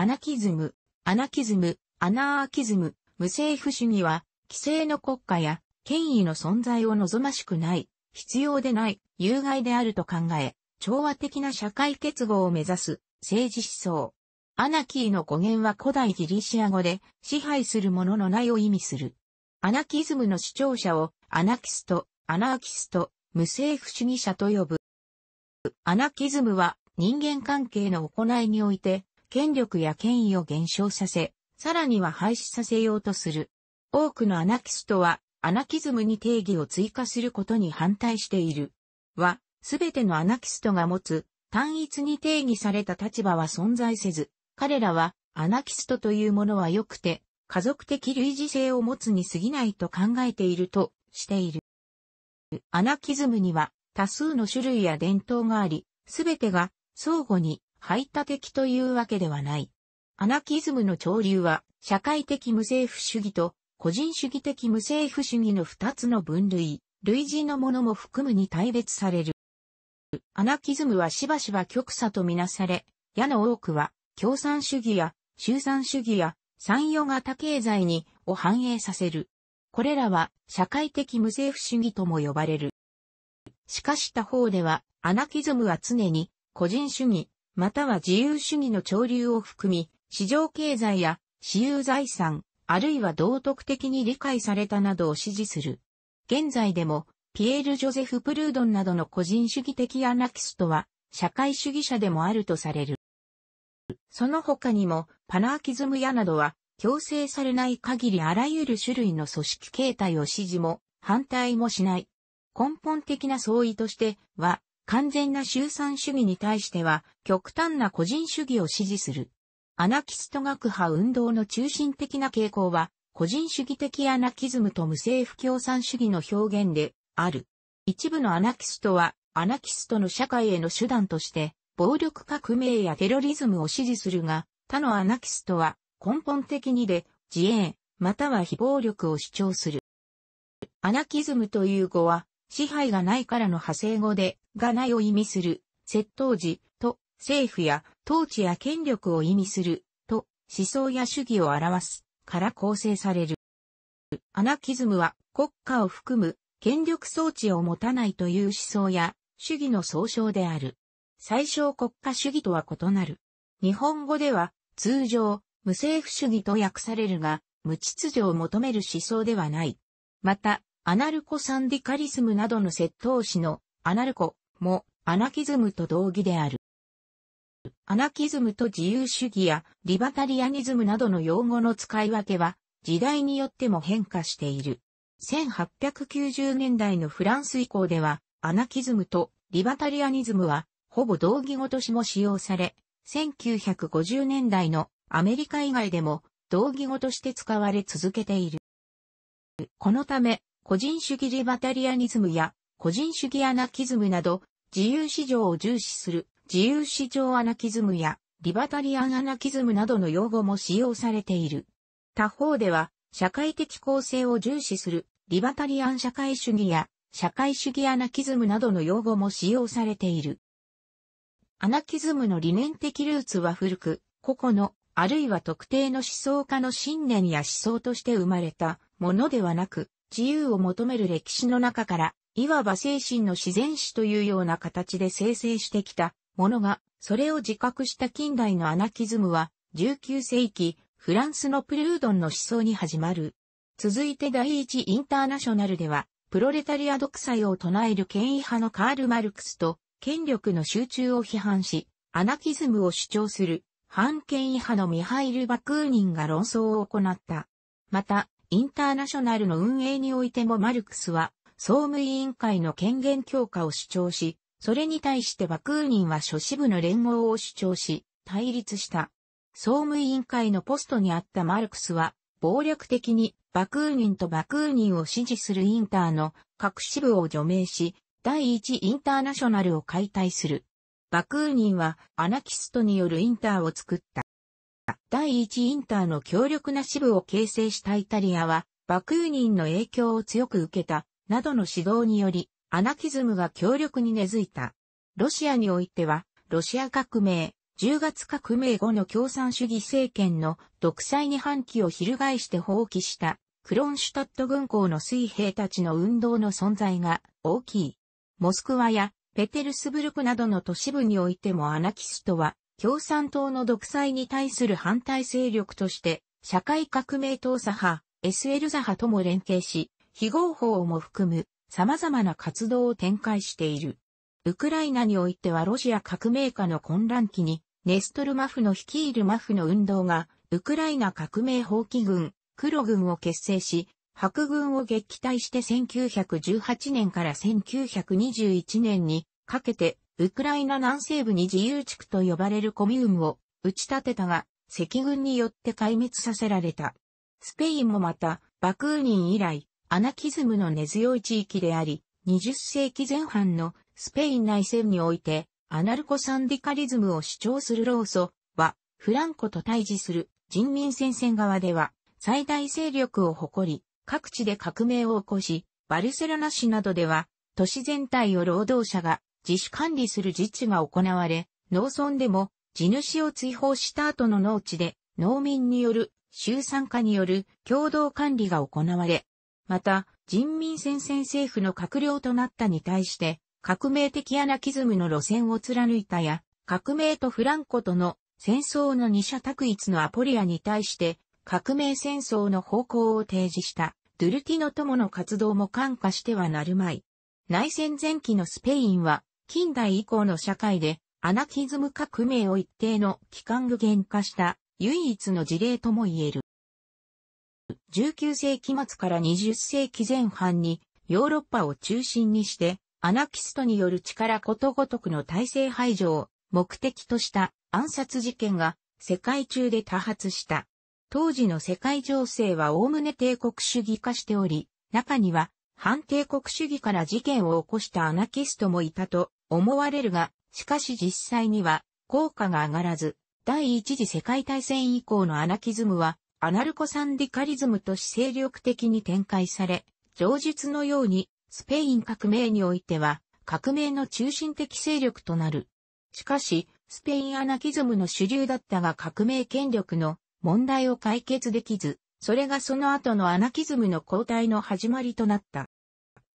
アナキズム、アナキズム、アナーキズム、無政府主義は、規制の国家や権威の存在を望ましくない、必要でない、有害であると考え、調和的な社会結合を目指す政治思想。アナキーの語源は古代ギリシア語で支配するもののないを意味する。アナキズムの主張者をアナキスト、アナーキスト、無政府主義者と呼ぶ。アナキズムは人間関係の行いにおいて権力や権威を減少させ、さらには廃止させようとする。多くのアナキストは、アナキズムに定義を追加することに反対している。は、すべてのアナキストが持つ、単一に定義された立場は存在せず、彼らは、アナキストというものは良くて、家族的類似性を持つに過ぎないと考えているとしている。アナキズムには多数の種類や伝統があり、すべてが相互に排他的というわけではない。アナキズムの潮流は、社会的無政府主義と、個人主義的無政府主義の二つの分類、類似のものも含むに対別される。アナキズムはしばしば極左とみなされ、矢の多くは、共産主義や、集産主義や、産業型経済に、を反映させる。これらは、社会的無政府主義とも呼ばれる。しかし他方では、アナキズムは常に、個人主義、または自由主義の潮流を含み、市場経済や私有財産、あるいは道徳的に理解されたなどを支持する。現在でも、ピエール・ジョゼフ・プルードンなどの個人主義的アナキストは、社会主義者でもあるとされる。その他にも、パナーキズムやなどは、強制されない限りあらゆる種類の組織形態を支持も、反対もしない。根本的な相違としては、完全な集散主義に対しては、極端な個人主義を支持する。アナキスト学派運動の中心的な傾向は、個人主義的アナキズムと無政府共産主義の表現である。一部のアナキストは、アナキストの社会への手段として、暴力革命やテロリズムを支持するが、他のアナキストは根本的にで自衛、または非暴力を主張する。アナキズムという語は、支配がないからの派生語で、がないを意味する、窃盗時、と、政府や統治や権力を意味する、と、思想や主義を表す、から構成される。アナキズムは国家を含む権力装置を持たないという思想や主義の総称である。最小国家主義とは異なる。日本語では通常無政府主義と訳されるが無秩序を求める思想ではない。またアナルコサンディカリスムなどの窃盗師のアナルコもアナキズムと同義である。アナキズムと自由主義やリバタリアニズムなどの用語の使い分けは時代によっても変化している。1890年代のフランス以降ではアナキズムとリバタリアニズムはほぼ同義語としも使用され、1950年代のアメリカ以外でも同義語として使われ続けている。このため、個人主義リバタリアニズムや個人主義アナキズムなど自由市場を重視する自由市場アナキズムやリバタリアンアナキズムなどの用語も使用されている。他方では、社会的公正を重視するリバタリアン社会主義や社会主義アナキズムなどの用語も使用されている。アナキズムの理念的ルーツは古く、個々の、あるいは特定の思想家の信念や思想として生まれたものではなく、自由を求める歴史の中から、いわば精神の自然史というような形で生成してきたものが、それを自覚した近代のアナキズムは、19世紀、フランスのプルードンの思想に始まる。続いて第一インターナショナルでは、プロレタリア独裁を唱える権威派のカール・マルクスと、権力の集中を批判し、アナキズムを主張する、反権威派のミハイル・バクーニンが論争を行った。また、インターナショナルの運営においてもマルクスは総務委員会の権限強化を主張し、それに対してバクーニンは諸支部の連合を主張し、対立した。総務委員会のポストにあったマルクスは、暴力的にバクーニンとバクーニンを支持するインターの各支部を除名し、第一インターナショナルを解体する。バクーニンはアナキストによるインターを作った。第一インターの強力な支部を形成したイタリアは、バクーニンの影響を強く受けた、などの指導により、アナキズムが強力に根付いた。ロシアにおいては、ロシア革命、10月革命後の共産主義政権の独裁に反旗を翻して放棄したクロンシュタット軍港の水兵たちの運動の存在が大きい。モスクワやペテルスブルクなどの都市部においてもアナキストは共産党の独裁に対する反対勢力として、社会革命党左派、SL 左派とも連携し、非合法も含む様々な活動を展開している。ウクライナにおいてはロシア革命家の混乱期に、ネストル・マフの率いるマフの運動が、ウクライナ革命放棄軍、黒軍を結成し、白軍を撃退して1918年から1921年にかけてウクライナ南西部に自由地区と呼ばれるコミウムを打ち立てたが、赤軍によって壊滅させられた。スペインもまた、バクーニン以来、アナキズムの根強い地域であり、20世紀前半のスペイン内戦において、アナルコサンディカリズムを主張する老祖は、フランコと対峙する人民戦線側では、最大勢力を誇り、各地で革命を起こし、バルセロナ市などでは、都市全体を労働者が自主管理する自治が行われ、農村でも地主を追放した後の農地で農民による集参化による共同管理が行われ、また人民戦線政府の閣僚となったに対して革命的アナキズムの路線を貫いたや、革命とフランコとの戦争の二者択一のアポリアに対して革命戦争の方向を提示したドゥルティノ友の活動も感化してはなるまい。内戦前期のスペインは近代以降の社会で、アナキズム革命を一定の期間具現化した唯一の事例とも言える。19世紀末から20世紀前半にヨーロッパを中心にしてアナキストによる力ことごとくの体制排除を目的とした暗殺事件が世界中で多発した。当時の世界情勢はおおむね帝国主義化しており、中には反帝国主義から事件を起こしたアナキストもいたと思われるが、しかし実際には、効果が上がらず、第一次世界大戦以降のアナキズムは、アナルコサンディカリズムとし勢力的に展開され、上述のように、スペイン革命においては、革命の中心的勢力となる。しかし、スペインアナキズムの主流だったが革命権力の問題を解決できず、それがその後のアナキズムの後退の始まりとなった。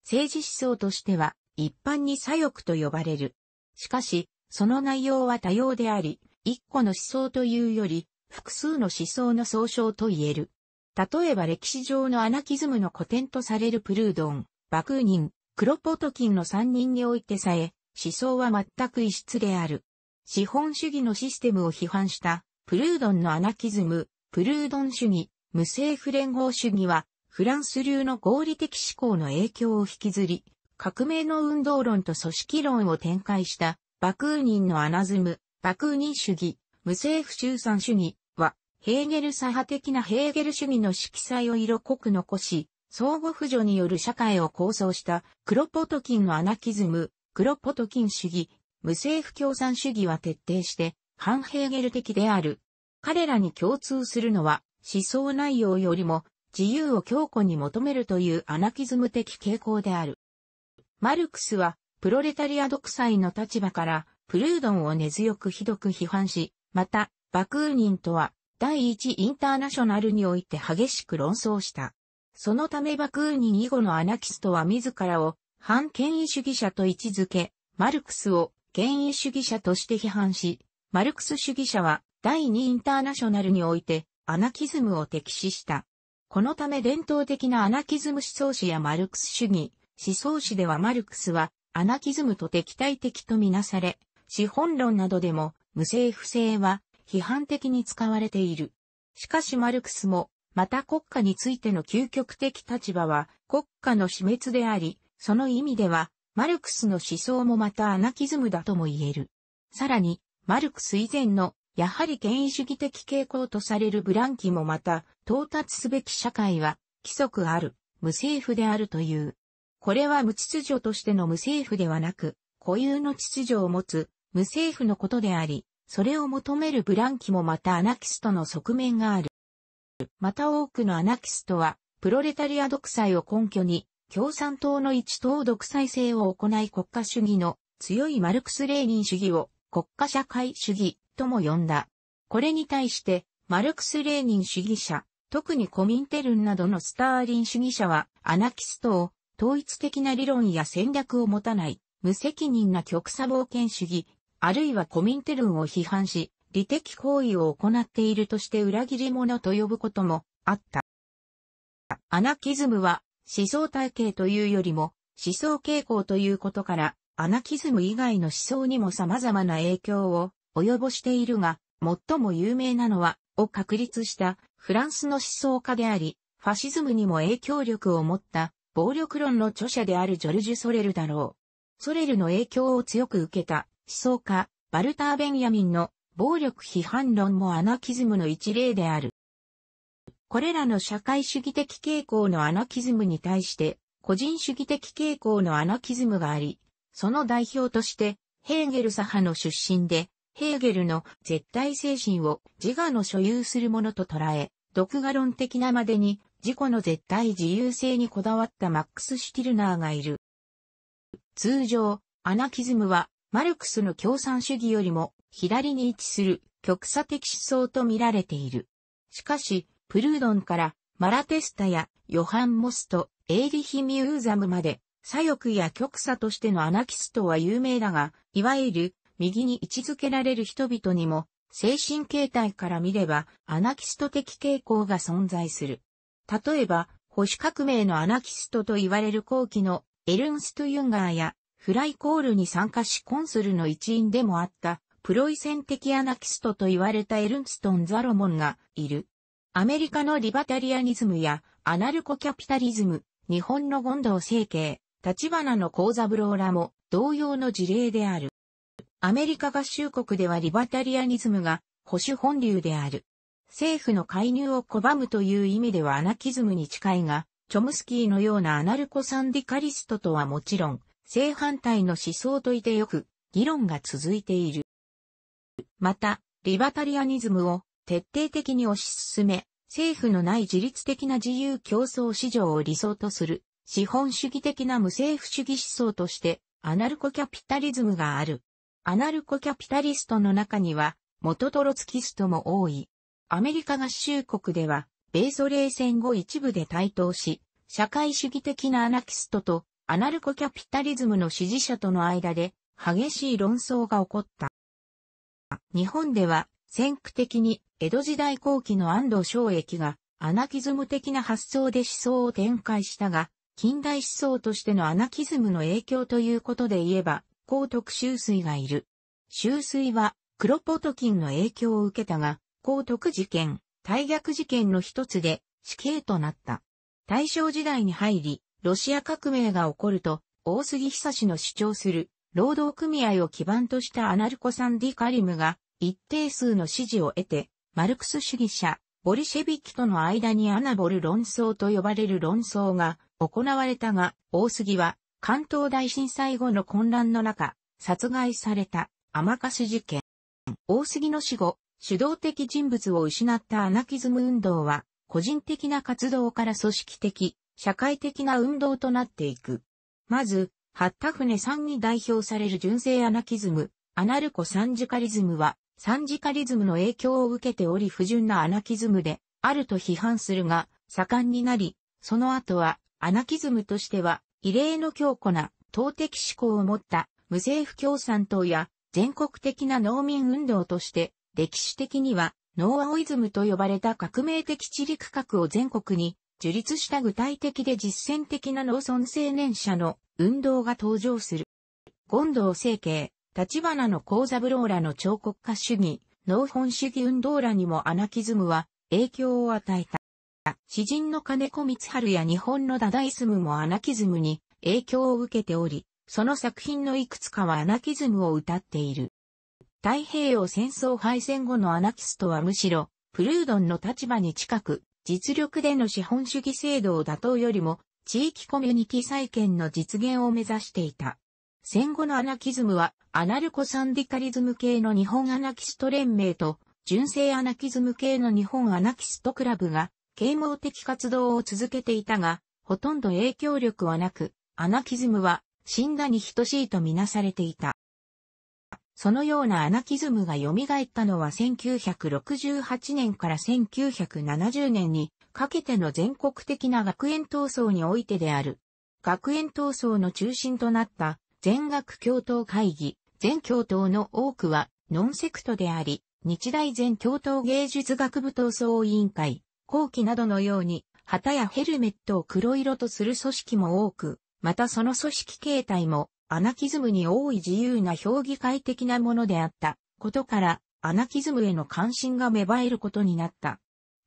政治思想としては、一般に左翼と呼ばれる。しかし、その内容は多様であり、一個の思想というより、複数の思想の総称と言える。例えば歴史上のアナキズムの古典とされるプルードン、バクーニン、クロポトキンの三人においてさえ、思想は全く異質である。資本主義のシステムを批判した、プルードンのアナキズム、プルードン主義、無政府連合主義は、フランス流の合理的思考の影響を引きずり、革命の運動論と組織論を展開した、バクーニンのアナズム、バクーニン主義、無政府中産主義は、ヘーゲル左派的なヘーゲル主義の色彩を色濃く残し、相互扶助による社会を構想したクロポトキンのアナキズム、クロポトキン主義、無政府共産主義は徹底して反ヘーゲル的である。彼らに共通するのは思想内容よりも自由を強固に求めるというアナキズム的傾向である。マルクスは、プロレタリア独裁の立場から、プルードンを根強くひどく批判し、また、バクーニンとは、第一インターナショナルにおいて激しく論争した。そのためバクーニン以後のアナキストは自らを、反権威主義者と位置づけ、マルクスを権威主義者として批判し、マルクス主義者は第2インターナショナルにおいてアナキズムを敵視した。このため伝統的なアナキズム思想史やマルクス主義、思想史ではマルクスはアナキズムと敵対的とみなされ、資本論などでも無政府制は批判的に使われている。しかしマルクスも、また国家についての究極的立場は国家の死滅であり、その意味では、マルクスの思想もまたアナキズムだとも言える。さらに、マルクス以前の、やはり権威主義的傾向とされるブランキもまた、到達すべき社会は、規則ある、無政府であるという、これは無秩序としての無政府ではなく、固有の秩序を持つ無政府のことであり、それを求めるブランキもまたアナキストの側面がある。また多くのアナキストは、プロレタリア独裁を根拠に、共産党の一党独裁制を行い国家主義の強いマルクス・レーニン主義を国家社会主義とも呼んだ。これに対して、マルクス・レーニン主義者、特にコミンテルンなどのスターリン主義者はアナキストを統一的な理論や戦略を持たない、無責任な極左冒険主義、あるいはコミンテルンを批判し、利的行為を行っているとして裏切り者と呼ぶこともあった。アナキズムは思想体系というよりも思想傾向ということから、アナキズム以外の思想にも様々な影響を及ぼしているが、最も有名なのは、を確立したフランスの思想家であり、ファシズムにも影響力を持った暴力論の著者であるジョルジュ・ソレルだろう。ソレルの影響を強く受けた思想家、バルター・ベンヤミンの暴力批判論もアナキズムの一例である。これらの社会主義的傾向のアナキズムに対して、個人主義的傾向のアナキズムがあり、その代表として、ヘーゲル左派の出身で、ヘーゲルの絶対精神を自我の所有するものと捉え、独画論的なまでに自己の絶対自由性にこだわったマックス・シュティルナーがいる。通常、アナキズムは、マルクスの共産主義よりも、左に位置する、極左的思想と見られている。しかし、プルードンから、マラテスタや、ヨハン・モスト、エーリヒ・ミューザムまで、左翼や極左としてのアナキストは有名だが、いわゆる、右に位置づけられる人々にも、精神形態から見れば、アナキスト的傾向が存在する。例えば、保守革命のアナキストと言われる後期のエルンスト・ユンガーやフライコールに参加しコンスルの一員でもあったプロイセン的アナキストと言われたエルンストン・ザロモンがいる。アメリカのリバタリアニズムやアナルコキャピタリズム、日本のゴンドウ政経、立花のコザブローラも同様の事例である。アメリカ合衆国ではリバタリアニズムが保守本流である。政府の介入を拒むという意味ではアナキズムに近いが、チョムスキーのようなアナルコサンディカリストとはもちろん、正反対の思想といてよく、議論が続いている。また、リバタリアニズムを徹底的に推し進め、政府のない自律的な自由競争市場を理想とする、資本主義的な無政府主義思想として、アナルコキャピタリズムがある。アナルコキャピタリストの中には、元トロツキストも多い。アメリカ合衆国では、米ソ冷戦後一部で台頭し、社会主義的なアナキストとアナルコキャピタリズムの支持者との間で激しい論争が起こった。日本では先駆的に江戸時代後期の安藤昭益がアナキズム的な発想で思想を展開したが、近代思想としてのアナキズムの影響ということで言えば、高徳修水がいる。修水は黒ポトキンの影響を受けたが、高徳事件、大逆事件の一つで死刑となった。大正時代に入り、ロシア革命が起こると、大杉久氏の主張する、労働組合を基盤としたアナルコサンディカリムが、一定数の支持を得て、マルクス主義者、ボリシェビキとの間にアナボル論争と呼ばれる論争が行われたが、大杉は関東大震災後の混乱の中、殺害された甘かし事件。大杉の死後、主導的人物を失ったアナキズム運動は、個人的な活動から組織的、社会的な運動となっていく。まず、ハッタフネさんに代表される純正アナキズム、アナルコサンジカリズムは、サンジカリズムの影響を受けており不純なアナキズムで、あると批判するが、盛んになり、その後は、アナキズムとしては、異例の強固な、党的思考を持った、無政府共産党や、全国的な農民運動として、歴史的にはノーアオイズムと呼ばれた革命的地理区画を全国に樹立した具体的で実践的な農村青年者の運動が登場する。ド藤政形、立花のブローラの彫刻家主義、農本主義運動らにもアナキズムは影響を与えた。詩人の金子光春や日本のダダイスムもアナキズムに影響を受けており、その作品のいくつかはアナキズムを歌っている。太平洋戦争敗戦後のアナキストはむしろ、プルードンの立場に近く、実力での資本主義制度を打倒よりも、地域コミュニティ再建の実現を目指していた。戦後のアナキズムは、アナルコサンディカリズム系の日本アナキスト連盟と、純正アナキズム系の日本アナキストクラブが、啓蒙的活動を続けていたが、ほとんど影響力はなく、アナキズムは死んだに等しいとみなされていた。そのようなアナキズムが蘇ったのは1968年から1970年にかけての全国的な学園闘争においてである。学園闘争の中心となった全学共闘会議、全共闘の多くはノンセクトであり、日大全共闘芸術学部闘争委員会、後期などのように、旗やヘルメットを黒色とする組織も多く、またその組織形態もアナキズムに多い自由な評議会的なものであったことから、アナキズムへの関心が芽生えることになった。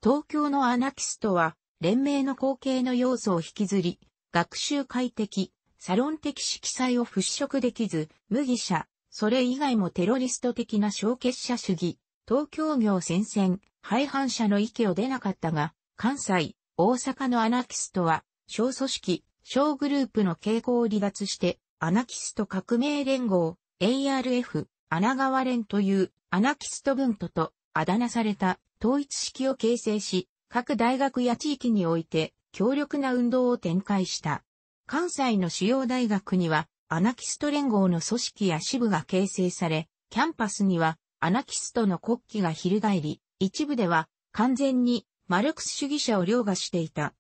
東京のアナキストは、連盟の後継の要素を引きずり、学習会的、サロン的色彩を払拭できず、無義者、それ以外もテロリスト的な消結者主義、東京業戦線、廃反者の域を出なかったが、関西、大阪のアナキストは、小組織、小グループの傾向を離脱して、アナキスト革命連合、ARF、穴川連というアナキスト文徒とあだ名された統一式を形成し、各大学や地域において強力な運動を展開した。関西の主要大学にはアナキスト連合の組織や支部が形成され、キャンパスにはアナキストの国旗が翻り、一部では完全にマルクス主義者を凌駕していた。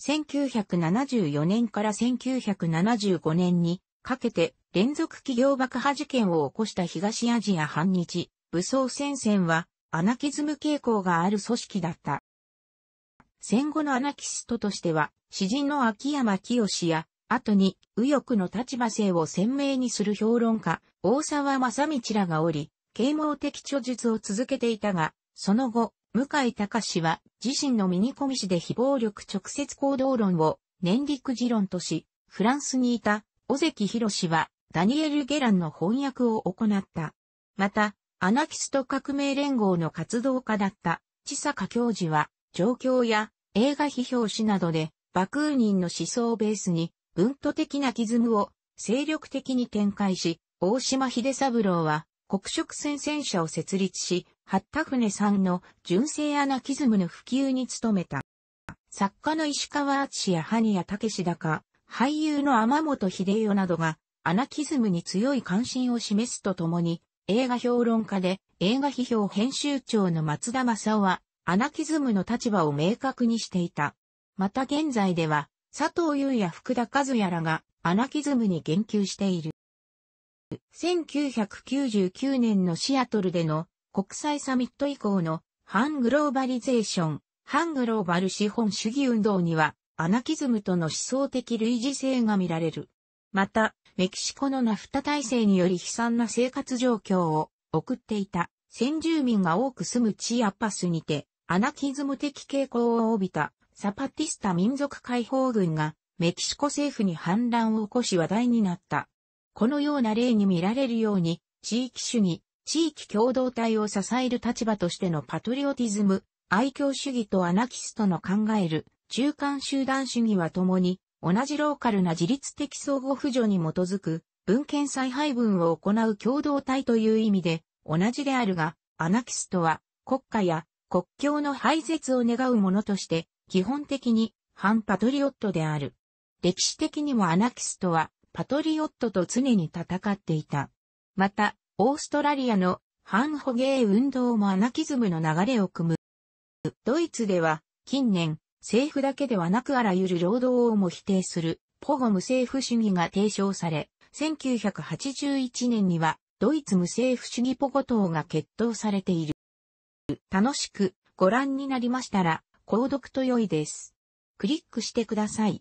1974年から1975年にかけて連続企業爆破事件を起こした東アジア反日武装戦線はアナキズム傾向がある組織だった。戦後のアナキストとしては、詩人の秋山清や、後に右翼の立場性を鮮明にする評論家、大沢正道らがおり、啓蒙的著述を続けていたが、その後、向井隆は自身のミニコミ誌で非暴力直接行動論を年陸持論とし、フランスにいた尾関博は、ダニエル・ゲランの翻訳を行った。また、アナキスト革命連合の活動家だった、千坂教授は、状況や映画批評誌などで、バクーニンの思想をベースに、文都的なキズムを精力的に展開し、大島秀三郎は、黒色戦線社を設立し、八田船さんの純正アナキズムの普及に努めた。作家の石川敦や萩谷武史だか、俳優の天本秀夫などが、アナキズムに強い関心を示すとともに、映画評論家で映画批評編集長の松田正夫は、アナキズムの立場を明確にしていた。また現在では、佐藤優也福田和也らがアナキズムに言及している。1999年のシアトルでの国際サミット以降の反グローバリゼーション、反グローバル資本主義運動にはアナキズムとの思想的類似性が見られる。また、メキシコのナフタ体制により悲惨な生活状況を送っていた先住民が多く住むチアパスにて、アナキズム的傾向を帯びたサパティスタ民族解放軍がメキシコ政府に反乱を起こし話題になった。このような例に見られるように、地域主義、地域共同体を支える立場としてのパトリオティズム、愛嬌主義とアナキストの考える中間集団主義は共に、同じローカルな自律的相互扶助に基づく、文献再配分を行う共同体という意味で、同じであるが、アナキストは、国家や国境の廃絶を願うものとして、基本的に反パトリオットである。歴史的にもアナキストは、パトリオットと常に戦っていた。また、オーストラリアの反捕鯨運動もアナキズムの流れを組む。ドイツでは、近年、政府だけではなくあらゆる労働をも否定する、保護無政府主義が提唱され、1981年には、ドイツ無政府主義ポゴ党が決闘されている。楽しくご覧になりましたら、購読と良いです。クリックしてください。